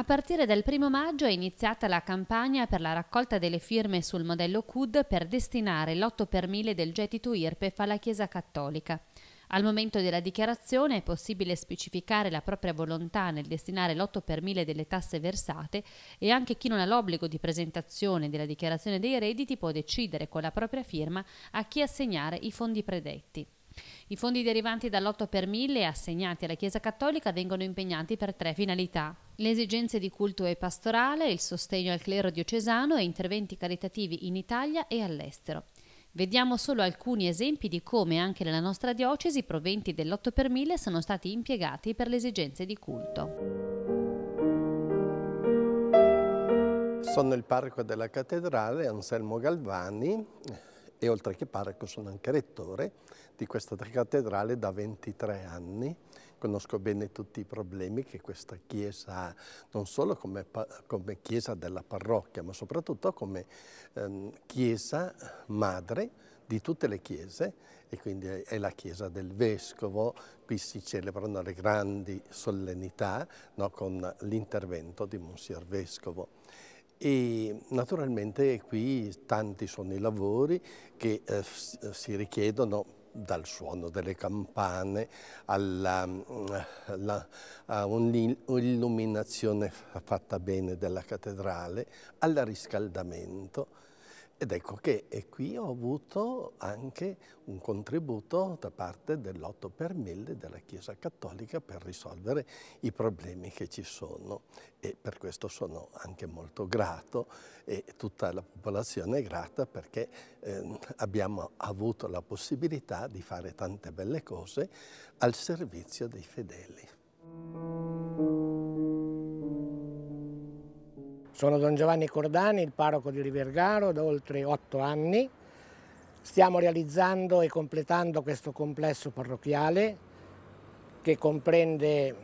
A partire dal 1 maggio è iniziata la campagna per la raccolta delle firme sul modello CUD per destinare l'8 per 1000 del gettito IRPEF alla Chiesa Cattolica. Al momento della dichiarazione è possibile specificare la propria volontà nel destinare l'8 per 1000 delle tasse versate e anche chi non ha l'obbligo di presentazione della dichiarazione dei redditi può decidere con la propria firma a chi assegnare i fondi predetti. I fondi derivanti dall'otto per 1000 assegnati alla Chiesa Cattolica vengono impegnati per tre finalità. Le esigenze di culto e pastorale, il sostegno al clero diocesano e interventi caritativi in Italia e all'estero. Vediamo solo alcuni esempi di come anche nella nostra diocesi i proventi dell'8 per 1000 sono stati impiegati per le esigenze di culto. Sono il parco della cattedrale Anselmo Galvani, e oltre che parroco sono anche rettore di questa cattedrale da 23 anni. Conosco bene tutti i problemi che questa chiesa ha, non solo come, come chiesa della parrocchia, ma soprattutto come ehm, chiesa madre di tutte le chiese e quindi è la chiesa del vescovo, qui si celebrano le grandi solennità no, con l'intervento di Monsignor Vescovo e naturalmente qui tanti sono i lavori che eh, si richiedono dal suono delle campane alla, alla, mm, a un'illuminazione fatta bene della cattedrale, al riscaldamento ed ecco che qui ho avuto anche un contributo da parte dell'8 per 1000 della Chiesa Cattolica per risolvere i problemi che ci sono e per questo sono anche molto grato e tutta la popolazione è grata perché eh, abbiamo avuto la possibilità di fare tante belle cose al servizio dei fedeli. Sono Don Giovanni Cordani, il parroco di Rivergaro, da oltre otto anni. Stiamo realizzando e completando questo complesso parrocchiale che comprende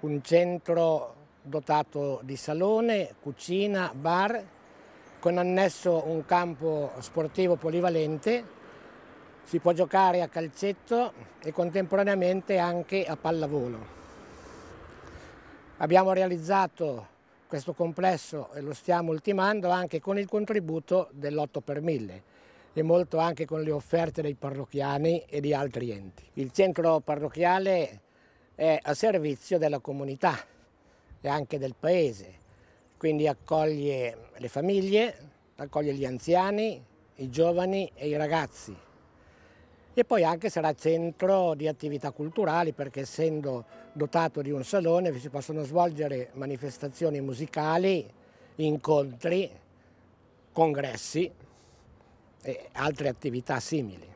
un centro dotato di salone, cucina, bar, con annesso un campo sportivo polivalente. Si può giocare a calcetto e contemporaneamente anche a pallavolo. Abbiamo realizzato questo complesso lo stiamo ultimando anche con il contributo dell'8 per 1000 e molto anche con le offerte dei parrocchiani e di altri enti. Il centro parrocchiale è a servizio della comunità e anche del paese, quindi accoglie le famiglie, accoglie gli anziani, i giovani e i ragazzi e poi anche sarà centro di attività culturali perché essendo dotato di un salone si possono svolgere manifestazioni musicali, incontri, congressi e altre attività simili.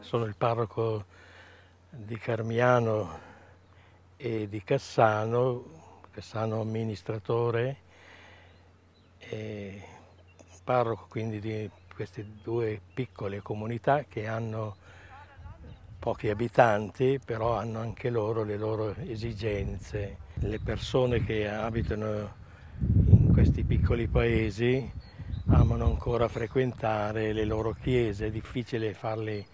Sono il parroco di Carmiano e di Cassano, Cassano amministratore e parroco quindi di queste due piccole comunità che hanno pochi abitanti, però hanno anche loro le loro esigenze. Le persone che abitano in questi piccoli paesi amano ancora frequentare le loro chiese, è difficile farli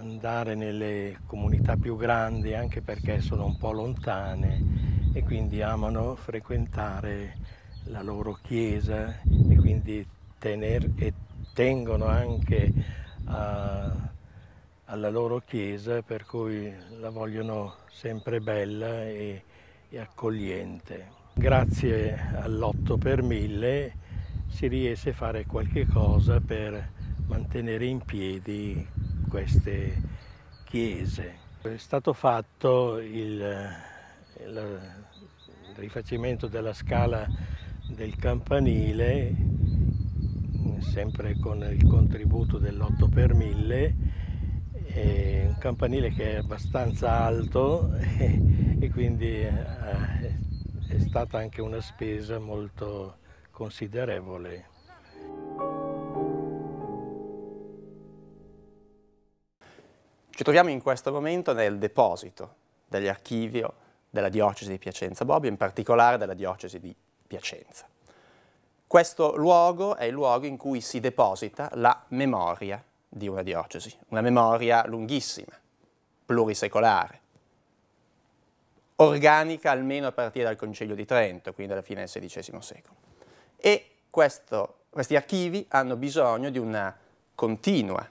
andare nelle comunità più grandi anche perché sono un po' lontane e quindi amano frequentare la loro chiesa quindi tener, e tengono anche a, alla loro chiesa, per cui la vogliono sempre bella e, e accogliente. Grazie all'otto per mille si riesce a fare qualche cosa per mantenere in piedi queste chiese. È stato fatto il, il rifacimento della scala del campanile sempre con il contributo dell'8 per 1000 un campanile che è abbastanza alto e, e quindi è, eh, è stata anche una spesa molto considerevole. Ci troviamo in questo momento nel deposito dell'archivio della diocesi di Piacenza Bobbio, in particolare della diocesi di Piacenza. Questo luogo è il luogo in cui si deposita la memoria di una diocesi, una memoria lunghissima, plurisecolare, organica almeno a partire dal Concilio di Trento, quindi dalla fine del XVI secolo. E questo, questi archivi hanno bisogno di una continua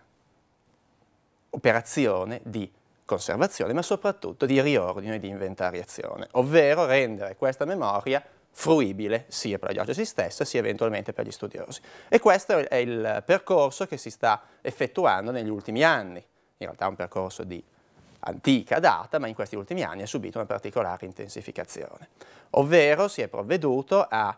operazione di conservazione, ma soprattutto di riordino e di inventariazione, ovvero rendere questa memoria fruibile sia per la diocesi stessa sia eventualmente per gli studiosi. E questo è il percorso che si sta effettuando negli ultimi anni, in realtà è un percorso di antica data, ma in questi ultimi anni ha subito una particolare intensificazione, ovvero si è provveduto a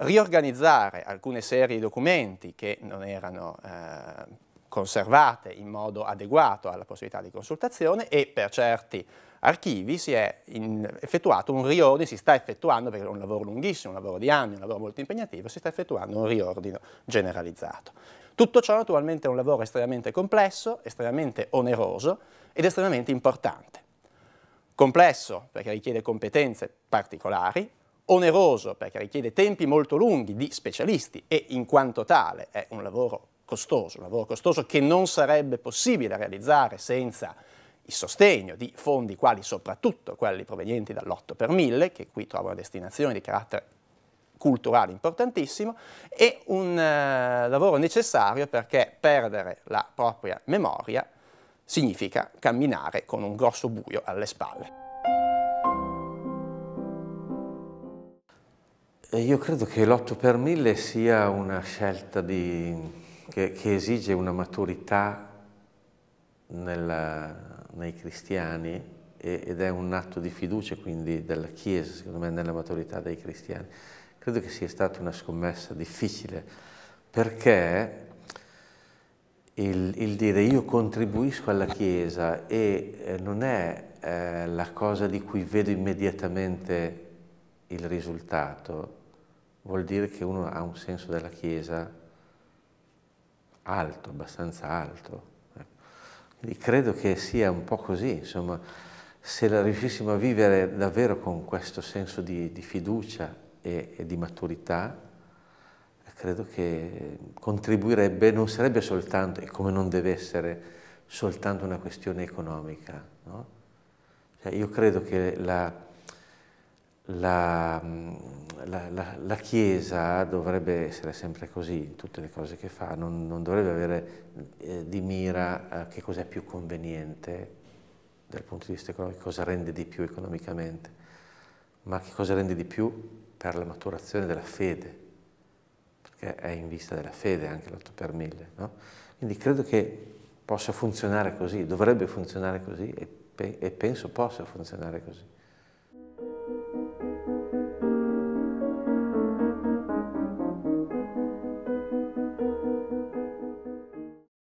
riorganizzare alcune serie di documenti che non erano eh, conservate in modo adeguato alla possibilità di consultazione e per certi archivi si è in, effettuato un riordino, si sta effettuando, perché è un lavoro lunghissimo, un lavoro di anni, un lavoro molto impegnativo, si sta effettuando un riordino generalizzato. Tutto ciò naturalmente è un lavoro estremamente complesso, estremamente oneroso ed estremamente importante. Complesso perché richiede competenze particolari, oneroso perché richiede tempi molto lunghi di specialisti e in quanto tale è un lavoro costoso, un lavoro costoso che non sarebbe possibile realizzare senza il sostegno di fondi quali soprattutto quelli provenienti dall'8 per 1000, che qui trovano destinazioni di carattere culturale importantissimo, e un eh, lavoro necessario perché perdere la propria memoria significa camminare con un grosso buio alle spalle. Eh, io credo che l'8 per 1000 sia una scelta di, che, che esige una maturità nella, nei cristiani ed è un atto di fiducia quindi della Chiesa, secondo me, nella maturità dei cristiani. Credo che sia stata una scommessa difficile perché il, il dire io contribuisco alla Chiesa e eh, non è eh, la cosa di cui vedo immediatamente il risultato, vuol dire che uno ha un senso della Chiesa alto, abbastanza alto quindi credo che sia un po' così, insomma, se la riuscissimo a vivere davvero con questo senso di, di fiducia e, e di maturità, credo che contribuirebbe, non sarebbe soltanto, e come non deve essere, soltanto una questione economica. No? Cioè io credo che la, la, mm, la, la, la, Chiesa dovrebbe essere sempre così in tutte le cose che fa, non, non dovrebbe avere eh, di mira eh, che cos'è più conveniente dal punto di vista economico, cosa rende di più economicamente, ma che cosa rende di più per la maturazione della fede, perché è in vista della fede anche l'8 per 1000. No? Quindi credo che possa funzionare così, dovrebbe funzionare così e, pe e penso possa funzionare così.